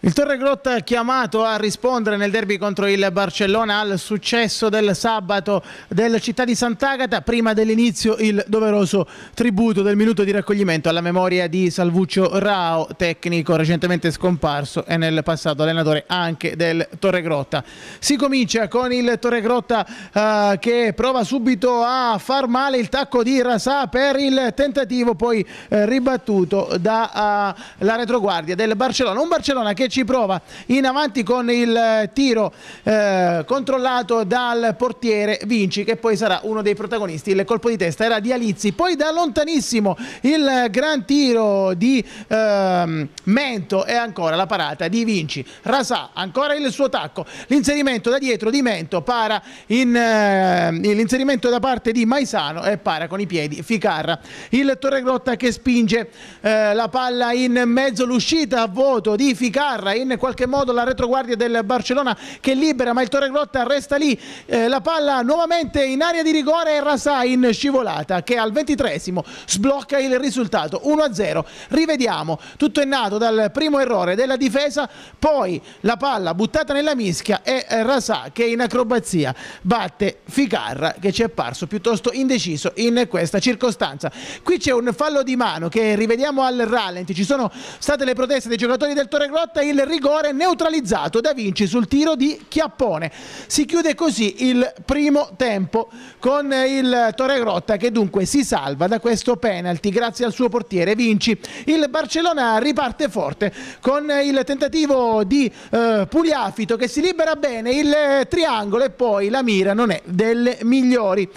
Il Torregrotta è chiamato a rispondere nel derby contro il Barcellona al successo del sabato della città di Sant'Agata, prima dell'inizio il doveroso tributo del minuto di raccoglimento alla memoria di Salvuccio Rao, tecnico recentemente scomparso e nel passato allenatore anche del Torre Grotta. Si comincia con il Torregrotta eh, che prova subito a far male il tacco di Rasà per il tentativo poi eh, ribattuto dalla eh, retroguardia del Barcellona, un Barcellona che ci prova in avanti con il eh, tiro eh, controllato dal portiere Vinci che poi sarà uno dei protagonisti il colpo di testa era di Alizzi poi da lontanissimo il gran tiro di eh, Mento e ancora la parata di Vinci Rasà ancora il suo tacco l'inserimento da dietro di Mento para eh, l'inserimento da parte di Maisano e para con i piedi Ficarra il Torregrotta che spinge eh, la palla in mezzo l'uscita a vuoto di Ficarra sbarra in qualche modo la retroguardia del Barcellona che libera ma il Grotta resta lì eh, la palla nuovamente in area di rigore e Rasà in scivolata che al ventitresimo sblocca il risultato 1-0 rivediamo tutto è nato dal primo errore della difesa poi la palla buttata nella mischia e eh, Rasà che in acrobazia batte Ficarra che ci è apparso piuttosto indeciso in questa circostanza qui c'è un fallo di mano che rivediamo al rallenti ci sono state le proteste dei giocatori del Grotta il rigore neutralizzato da Vinci sul tiro di Chiappone. Si chiude così il primo tempo con il Torre Grotta che dunque si salva da questo penalty grazie al suo portiere Vinci. Il Barcellona riparte forte con il tentativo di eh, Pugliafito che si libera bene il triangolo e poi la mira non è delle migliori.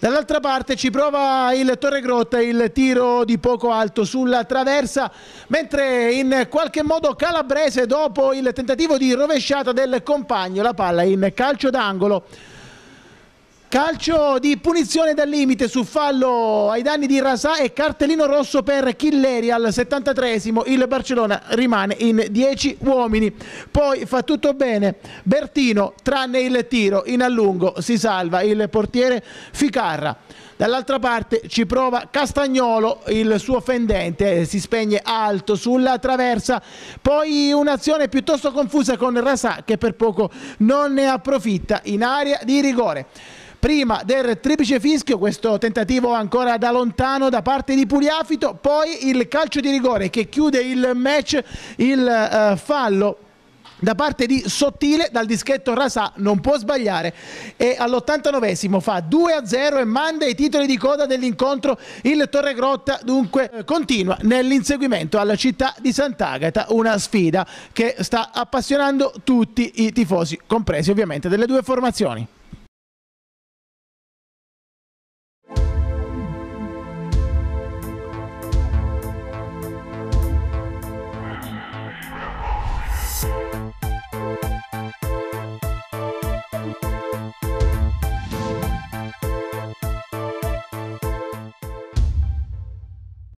Dall'altra parte ci prova il Torre Grotta, il tiro di poco alto sulla traversa, mentre in qualche modo Calabrese Cremonese dopo il tentativo di rovesciata del compagno, la palla in calcio d'angolo. Calcio di punizione dal limite su fallo ai danni di Rasà e cartellino rosso per Chilleri al 73esimo. Il Barcellona rimane in 10 uomini. Poi fa tutto bene Bertino tranne il tiro in allungo si salva il portiere Ficarra. Dall'altra parte ci prova Castagnolo, il suo fendente eh, si spegne alto sulla traversa, poi un'azione piuttosto confusa con Rasà che per poco non ne approfitta in area di rigore prima del triplice fischio, questo tentativo ancora da lontano da parte di Pugliafito, poi il calcio di rigore che chiude il match, il uh, fallo da parte di Sottile dal dischetto Rasà non può sbagliare e all'89esimo fa 2 a 0 e manda i titoli di coda dell'incontro il Torre Grotta dunque eh, continua nell'inseguimento alla città di Sant'Agata una sfida che sta appassionando tutti i tifosi compresi ovviamente delle due formazioni